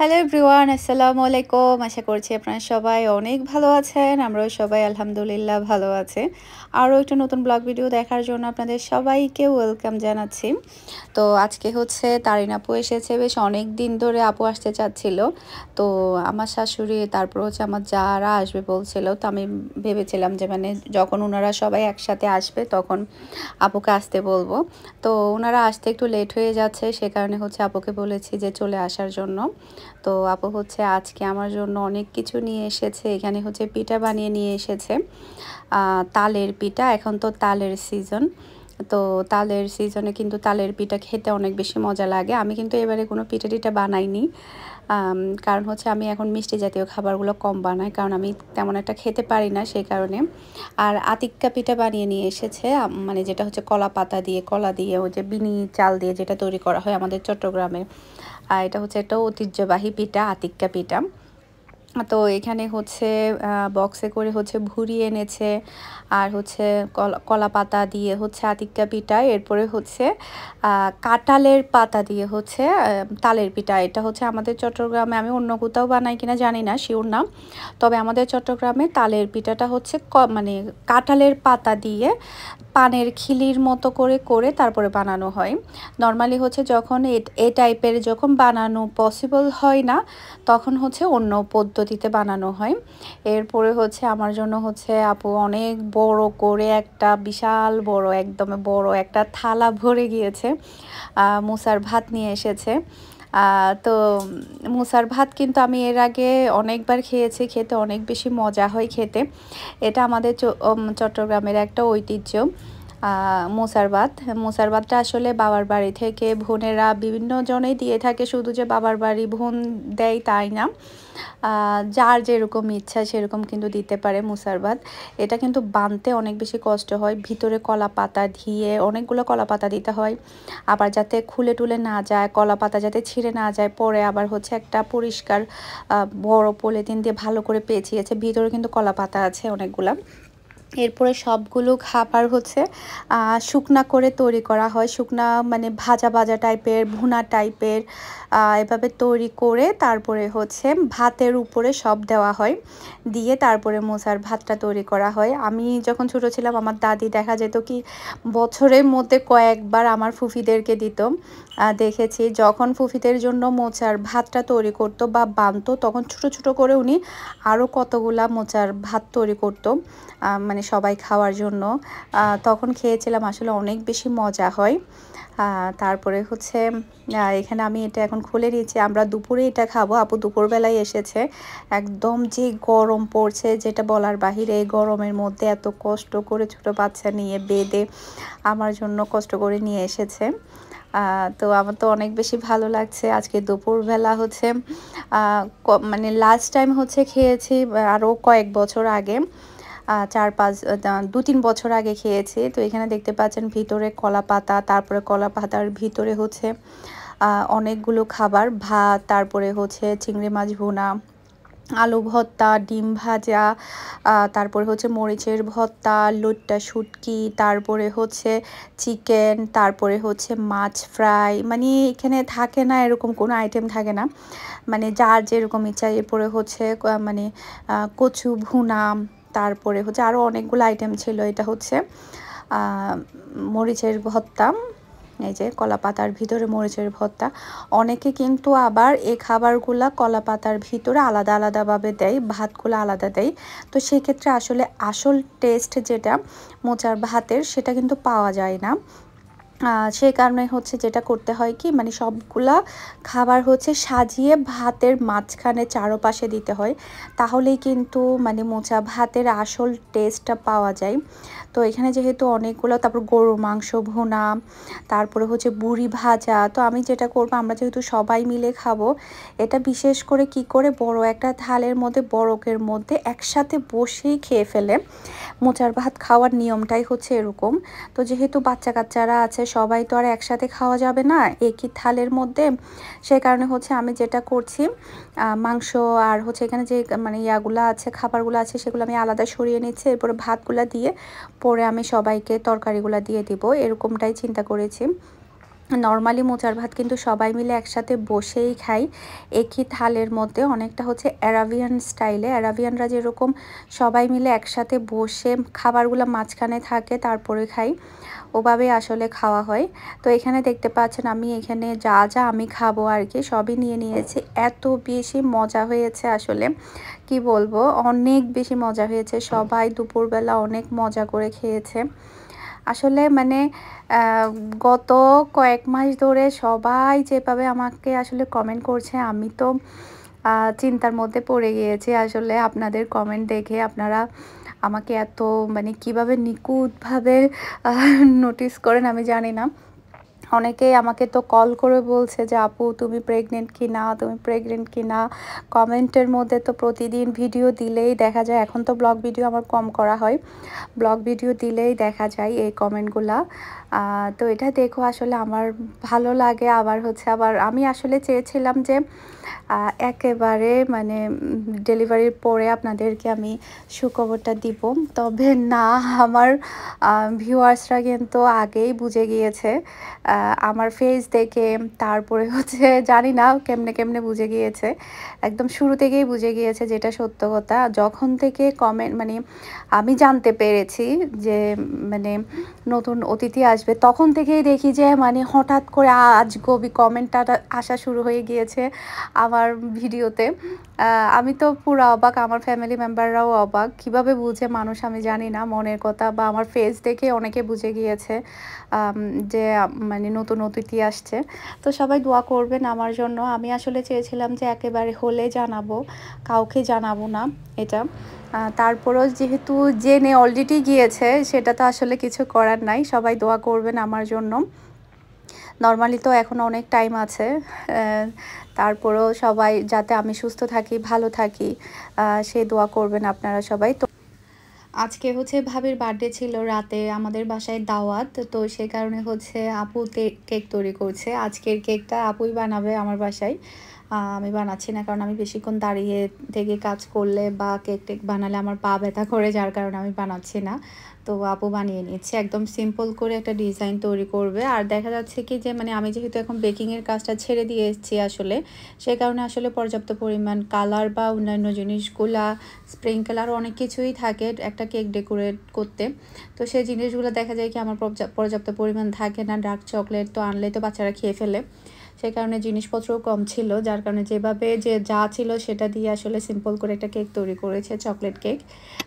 hello everyone আসসালামু আলাইকুম আশা করছি আপনারা সবাই অনেক ভালো আছেন আমরাও সবাই আলহামদুলিল্লাহ ভালো আছে আরও একটা নতুন ব্লগ ভিডিও দেখার জন্য আপনাদের সবাইকে ওয়েলকাম জানাচ্ছি তো আজকে হচ্ছে তারিন আপু এসেছে বেশ অনেক দিন ধরে আপু আসতে চাচ্ছিল তো আমার শাশুড়ি তারপর হচ্ছে আমার যারা আসবে বলছিল তো আমি ভেবেছিলাম যে মানে যখন ওনারা সবাই একসাথে আসবে তখন আপুকে আসতে বলবো তো ওনারা আসতে একটু লেট হয়ে যাচ্ছে সে কারণে হচ্ছে আপুকে বলেছি যে চলে আসার জন্য তো আপু হচ্ছে আজকে আমার জন্য অনেক কিছু নিয়ে এসেছে এখানে হচ্ছে পিঠা বানিয়ে নিয়ে এসেছে তালের পিঠা এখন তো তালের সিজন তো তালের সিজনে কিন্তু তালের পিঠা খেতে অনেক বেশি মজা লাগে আমি কিন্তু এবারে কোনো পিঠা টিঠা বানাইনি কারণ হচ্ছে আমি এখন মিষ্টি জাতীয় খাবারগুলো কম বানাই কারণ আমি তেমন একটা খেতে পারি না সেই কারণে আর আতিক্কা পিঠা বানিয়ে নিয়ে এসেছে মানে যেটা হচ্ছে কলা পাতা দিয়ে কলা দিয়ে ওই যে বিনি চাল দিয়ে যেটা তৈরি করা হয় আমাদের চট্টগ্রামে আর এটা হচ্ছে একটা ঐতিহ্যবাহী পিঠা আতিক্কা পিঠা তো এখানে হচ্ছে বক্সে করে হচ্ছে ভুড়ি এনেছে আর হচ্ছে কলা পাতা দিয়ে হচ্ছে আতিক্কা পিঠা এরপরে হচ্ছে কাটালের পাতা দিয়ে হচ্ছে তালের পিঠা এটা হচ্ছে আমাদের চট্টগ্রামে আমি অন্য কোথাও বানাই কিনা জানি না শিওর নাম তবে আমাদের চট্টগ্রামে তালের পিঠাটা হচ্ছে মানে কাঁঠালের পাতা দিয়ে পানের খিলির মতো করে করে তারপরে বানানো হয় নর্মালি হচ্ছে যখন এ টাইপের যখন বানানো পসিবল হয় না তখন হচ্ছে অন্য পদ্ধতিতে বানানো হয় এরপরে হচ্ছে আমার জন্য হচ্ছে আপু অনেক বড় করে একটা বিশাল বড় একদম বড় একটা থালা ভরে গিয়েছে মুসার ভাত নিয়ে এসেছে তো মুসার ভাত কিন্তু আমি এর আগে অনেকবার খেয়েছি খেতে অনেক বেশি মজা হয় খেতে এটা আমাদের চট্টগ্রামের একটা ঐতিহ্য মোসারবাদ মোসারবাদটা আসলে বাবার বাড়ি থেকে বোনেরা বিভিন্ন জনেই দিয়ে থাকে শুধু যে বাবার বাড়ি বোন দেয় তাই না যার যেরকম ইচ্ছা সেরকম কিন্তু দিতে পারে মুসারবাদ এটা কিন্তু বানতে অনেক বেশি কষ্ট হয় ভিতরে কলা পাতা দিয়ে অনেকগুলো কলা পাতা দিতে হয় আবার যাতে খুলে টুলে না যায় কলা পাতা যাতে ছিঁড়ে না যায় পরে আবার হচ্ছে একটা পরিষ্কার বড় পলিথিন দিয়ে ভালো করে পেঁচিয়েছে ভিতরে কিন্তু কলা পাতা আছে অনেকগুলা এরপরে সবগুলো খাবার হচ্ছে শুকনা করে তৈরি করা হয় শুকনা মানে ভাজা ভাজা টাইপের ভুনা টাইপের এভাবে তৈরি করে তারপরে হচ্ছে ভাতের উপরে সব দেওয়া হয় দিয়ে তারপরে মোচার ভাতটা তৈরি করা হয় আমি যখন ছোট ছিলাম আমার দাদি দেখা যেত কি বছরের মধ্যে কয়েকবার আমার ফুফিদেরকে দিত দেখেছি যখন ফুফিদের জন্য মোচার ভাতটা তৈরি করতো বা বানতো তখন ছোট ছোট করে উনি আরও কতগুলা মোচার ভাত তৈরি করতো মানে মানে সবাই খাওয়ার জন্য তখন খেয়েছিলাম আসলে অনেক বেশি মজা হয় তারপরে হচ্ছে এখানে আমি এটা এখন খুলে নিয়েছি আমরা দুপুরে এটা খাবো আপু দুপুরবেলায় এসেছে একদম যে গরম পড়ছে যেটা বলার বাহিরে এই গরমের মধ্যে এত কষ্ট করে ছোট বাচ্চা নিয়ে বেঁধে আমার জন্য কষ্ট করে নিয়ে এসেছে তো আমার তো অনেক বেশি ভালো লাগছে আজকে দুপুরবেলা হচ্ছে মানে লাস্ট টাইম হচ্ছে খেয়েছি আরও কয়েক বছর আগে চার পাঁচ দু তিন বছর আগে খেয়েছি তো এখানে দেখতে পাচ্ছেন ভিতরে কলা পাতা তারপরে কলা পাতার ভিতরে হচ্ছে অনেকগুলো খাবার ভাত তারপরে হচ্ছে চিংড়ি মাছ ভুনা আলু ভর্তা ডিম ভাজা তারপরে হচ্ছে মরিচের ভর্তা লুট্টা শুটকি তারপরে হচ্ছে চিকেন তারপরে হচ্ছে মাছ ফ্রাই মানে এখানে থাকে না এরকম কোনো আইটেম থাকে না মানে যার যেরকম ইচ্ছা এরপরে হচ্ছে মানে কচু ভুনা তারপরে হচ্ছে আরও অনেকগুলো আইটেম ছিল এটা হচ্ছে মরিচের ভত্তা এই যে কলা পাতার ভিতরে মরিচের ভত্তা অনেকে কিন্তু আবার এই খাবারগুলা কলা পাতার ভিতরে আলাদা আলাদাভাবে দেয় ভাতগুলো আলাদা দেয় তো সেক্ষেত্রে আসলে আসল টেস্ট যেটা মোচার ভাতের সেটা কিন্তু পাওয়া যায় না সেই কারণে হচ্ছে যেটা করতে হয় কি মানে সবগুলা খাবার হচ্ছে সাজিয়ে ভাতের মাঝখানে চারোপাশে দিতে হয় তাহলেই কিন্তু মানে মোচা ভাতের আসল টেস্টটা পাওয়া যায় তো এখানে যেহেতু অনেকগুলো তারপর গরু মাংস ভোনা তারপরে হচ্ছে বুড়ি ভাজা তো আমি যেটা করব আমরা যেহেতু সবাই মিলে খাবো এটা বিশেষ করে কি করে বড় একটা থালের মধ্যে বরকের মধ্যে একসাথে বসেই খেয়ে ফেলে মোচার ভাত খাওয়ার নিয়মটাই হচ্ছে এরকম তো যেহেতু বাচ্চা কাচ্চারা আছে সবাই তো আর একসাথে খাওয়া যাবে না একই থালের মধ্যে সে কারণে হচ্ছে আমি যেটা করছি মাংস আর হচ্ছে এখানে যে মানে ইয়াগুলো আছে খাবারগুলো আছে সেগুলো আমি আলাদা সরিয়ে নিচ্ছি এরপরে ভাতগুলো দিয়ে পরে আমি সবাইকে তরকারিগুলো দিয়ে দিব এরকমটাই চিন্তা করেছি নর্মালি মোচার ভাত কিন্তু সবাই মিলে একসাথে বসেই খাই একই থালের মধ্যে অনেকটা হচ্ছে অ্যারাবিয়ান স্টাইলে অ্যারাবিয়ানরা যেরকম সবাই মিলে একসাথে বসে খাবারগুলো মাঝখানে থাকে তারপরে খাই ওভাবে আসলে খাওয়া হয় তো এখানে দেখতে পাচ্ছেন আমি এখানে যা যা আমি খাবো আর কি সবই নিয়ে নিয়েছি এত বেশি মজা হয়েছে আসলে কি বলবো অনেক বেশি মজা হয়েছে সবাই দুপুরবেলা অনেক মজা করে খেয়েছে আসলে মানে গত কয়েক মাস ধরে সবাই যেভাবে আমাকে আসলে কমেন্ট করছে আমি তো চিন্তার মধ্যে পড়ে গিয়েছি আসলে আপনাদের কমেন্ট দেখে আপনারা আমাকে এত মানে কিভাবে নিখুঁতভাবে নোটিস করেন আমি জানি না অনেকেই আমাকে তো কল করে বলছে যে আপু তুমি প্রেগনেন্ট কি না তুমি প্রেগনেন্ট কি না কমেন্টের মধ্যে তো প্রতিদিন ভিডিও দিলেই দেখা যায় এখন তো ব্লগ ভিডিও আমার কম করা হয় ব্লগ ভিডিও দিলেই দেখা যায় এই কমেন্টগুলা তো এটা দেখো আসলে আমার ভালো লাগে আবার হচ্ছে আবার আমি আসলে চেয়েছিলাম যে একেবারে মানে ডেলিভারির পরে আপনাদেরকে আমি সুখবরটা দিব তবে না আমার ভিউয়ার্সরা কিন্তু আগেই বুঝে গিয়েছে আমার ফেস দেখে তারপরে হচ্ছে জানি না কেমনে কেমনে বুঝে গিয়েছে একদম শুরু থেকেই বুঝে গিয়েছে যেটা সত্য কথা যখন থেকে কমেন্ট মানে আমি জানতে পেরেছি যে মানে নতুন অতিথি আসবে তখন থেকেই দেখি যে মানে হঠাৎ করে আজ কবি কমেন্টটা আসা শুরু হয়ে গিয়েছে আমার ভিডিওতে আমি তো পুরো অবাক আমার ফ্যামিলি মেম্বাররাও অবাক কিভাবে বুঝে মানুষ আমি জানি না মনের কথা বা আমার ফেস দেখে অনেকে বুঝে গিয়েছে যে মানে নতুন অতিথি আসছে তো সবাই দোয়া করবেন আমার জন্য আমি আসলে চেয়েছিলাম যে একেবারে হলে জানাবো কাউকে জানাবো না এটা তারপরও যেহেতু জেনে অলরেডি গিয়েছে সেটা তো আসলে কিছু করার নাই সবাই দোয়া করবেন আমার জন্য নর্মালি তো এখনও অনেক টাইম আছে তারপরেও সবাই যাতে আমি সুস্থ থাকি ভালো থাকি সে দোয়া করবেন আপনারা সবাই তো আজকে হচ্ছে ভাবির বার্থডে ছিল রাতে আমাদের বাসায় দাওয়াত তো সে কারণে হচ্ছে আপু কেক তৈরি করছে আজকের কেকটা আপুই বানাবে আমার বাসায় আমি বানাচ্ছি না কারণ আমি বেশিক্ষণ দাঁড়িয়ে থেকে কাজ করলে বা কেক টেক বানালে আমার পা ব্যথা করে যার কারণে আমি বানাচ্ছি না তো আপু বানিয়ে নিচ্ছে একদম সিম্পল করে একটা ডিজাইন তৈরি করবে আর দেখা যাচ্ছে কি যে মানে আমি যেহেতু এখন বেকিংয়ের কাজটা ছেড়ে দিয়ে এসেছি আসলে সে কারণে আসলে পর্যাপ্ত পরিমাণ কালার বা অন্যান্য জিনিসগুলা স্প্রিঙ্কেল আর অনেক কিছুই থাকে একটা কেক ডেকোরেট করতে তো সেই জিনিসগুলো দেখা যায় কি আমার পর্যাপ্ত পরিমাণ থাকে না ডার্ক চকলেট তো আনলে তো বাচ্চারা খেয়ে ফেলে সে কারণে জিনিসপত্রও কম ছিল যার কারণে যেভাবে যে যা ছিল সেটা দিয়ে আসলে সিম্পল করে একটা কেক তৈরি করেছে চকলেট কেক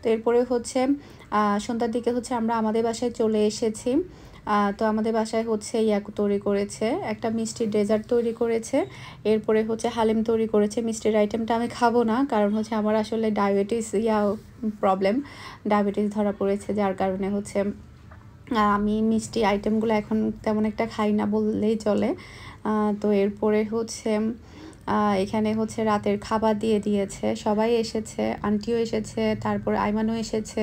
তো এরপরে হচ্ছে সন্ধ্যার দিকে হচ্ছে আমরা আমাদের বাসায় চলে এসেছি তো আমাদের বাসায় হচ্ছে ইয়াক তৈরি করেছে একটা মিষ্টি ডেজার্ট তৈরি করেছে এরপরে হচ্ছে হালিম তৈরি করেছে মিষ্টির আইটেমটা আমি খাবো না কারণ হচ্ছে আমার আসলে ডায়াবেটিস ইয়া প্রবলেম ডায়াবেটিস ধরা পড়েছে যার কারণে হচ্ছে আমি মিষ্টি আইটেমগুলো এখন তেমন একটা খাই না বললেই চলে তো এরপরে হচ্ছে এখানে হচ্ছে রাতের খাবার দিয়ে দিয়েছে সবাই এসেছে আন্টিও এসেছে তারপর আইমানও এসেছে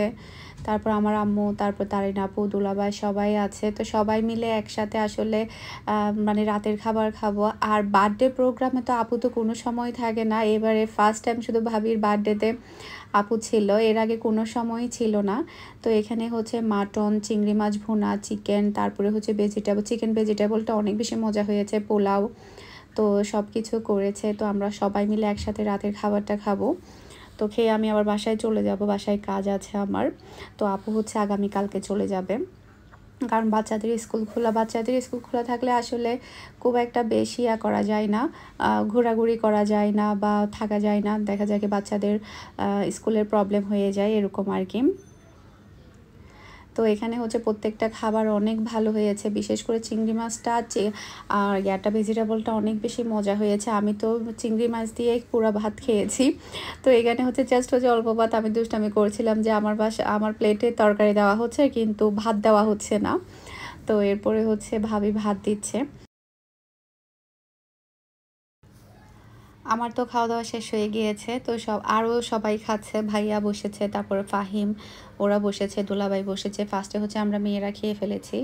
তারপর আমার আম্মু তারপর তারিন আপু দুলাবাই সবাই আছে তো সবাই মিলে একসাথে আসলে মানে রাতের খাবার খাবো আর বার্থডে প্রোগ্রামে তো আপু তো কোনো সময় থাকে না এবারে ফার্স্ট টাইম শুধু ভাবির বার্থডেতে আপু ছিল এর আগে কোনো সময়ই ছিল না তো এখানে হচ্ছে মাটন চিংড়ি মাছ ভুনা চিকেন তারপরে হচ্ছে ভেজিটেবল চিকেন ভেজিটেবলটা অনেক বেশি মজা হয়েছে পোলাও তো সব কিছু করেছে তো আমরা সবাই মিলে একসাথে রাতের খাবারটা খাবো তো খেয়ে আমি আবার বাসায় চলে যাব বাসায় কাজ আছে আমার তো আপু হচ্ছে আগামীকালকে চলে যাবে কারণ বাচ্চাদের স্কুল খোলা বাচ্চাদের স্কুল খোলা থাকলে আসলে খুব একটা বেশি ইয়া করা যায় না ঘোরাঘুরি করা যায় না বা থাকা যায় না দেখা যায় কি বাচ্চাদের স্কুলের প্রবলেম হয়ে যায় এরকম আর কি তো এখানে হচ্ছে প্রত্যেকটা খাবার অনেক ভালো হয়েছে বিশেষ করে চিংড়ি মাছটা আর ইয়াটা ভেজিটেবলটা অনেক বেশি মজা হয়েছে আমি তো চিংড়ি মাছ দিয়ে পুরো ভাত খেয়েছি তো এখানে হচ্ছে জাস্ট হচ্ছে অল্প ভাত আমি দুষ্টামি করছিলাম যে আমার বাস আমার প্লেটে তরকারি দেওয়া হচ্ছে কিন্তু ভাত দেওয়া হচ্ছে না তো এরপরে হচ্ছে ভাবি ভাত দিচ্ছে আমার তো খাওয়া দাওয়া শেষ হয়ে গিয়েছে তো সব আরও সবাই খাচ্ছে ভাইয়া বসেছে তারপর ফাহিম ওরা বসেছে দুলাবাই বসেছে ফার্স্টে হচ্ছে আমরা মেয়েরা খেয়ে ফেলেছি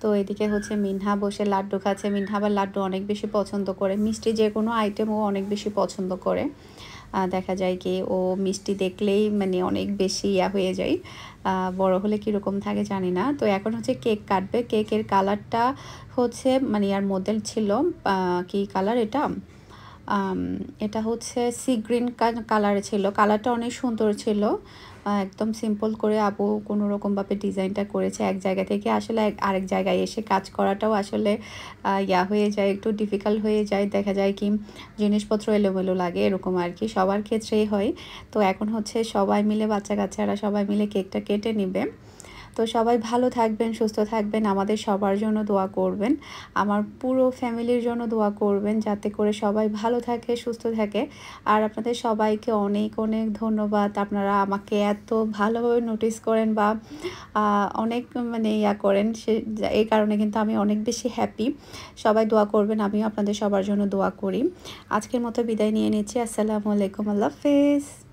তো এদিকে হচ্ছে মিনহা বসে লাড্ডু খাচ্ছে মিনহা আবার লাড্ডু অনেক বেশি পছন্দ করে মিষ্টি যে কোনো আইটেম ও অনেক বেশি পছন্দ করে দেখা যায় কি ও মিষ্টি দেখলেই মানে অনেক বেশি ইয়া হয়ে যায় বড় হলে কীরকম থাকে জানি না তো এখন হচ্ছে কেক কাটবে কেকের কালারটা হচ্ছে মানে আর মধ্যে ছিল কি কালার এটা এটা হচ্ছে সি গ্রিন কালার ছিল কালারটা অনেক সুন্দর ছিল একদম সিম্পল করে আপু কোনো রকমভাবে ডিজাইনটা করেছে এক জায়গা থেকে আসলে আরেক জায়গায় এসে কাজ করাটাও আসলে ইয়া হয়ে যায় একটু ডিফিকাল্ট হয়ে যায় দেখা যায় কি জিনিসপত্র এলোমেলো লাগে এরকম আর কি সবার ক্ষেত্রেই হয় তো এখন হচ্ছে সবাই মিলে বাচ্চা কাচ্চারা সবাই মিলে কেকটা কেটে নেবে তো সবাই ভালো থাকবেন সুস্থ থাকবেন আমাদের সবার জন্য দোয়া করবেন আমার পুরো ফ্যামিলির জন্য দোয়া করবেন যাতে করে সবাই ভালো থাকে সুস্থ থাকে আর আপনাদের সবাইকে অনেক অনেক ধন্যবাদ আপনারা আমাকে এত ভালোভাবে নোটিস করেন বা অনেক মানে ইয়া করেন সে এই কারণে কিন্তু আমি অনেক বেশি হ্যাপি সবাই দোয়া করবেন আমিও আপনাদের সবার জন্য দোয়া করি আজকের মতো বিদায় নিয়ে নিচ্ছি আসসালামু আলাইকুম আল্লাহ হাফেজ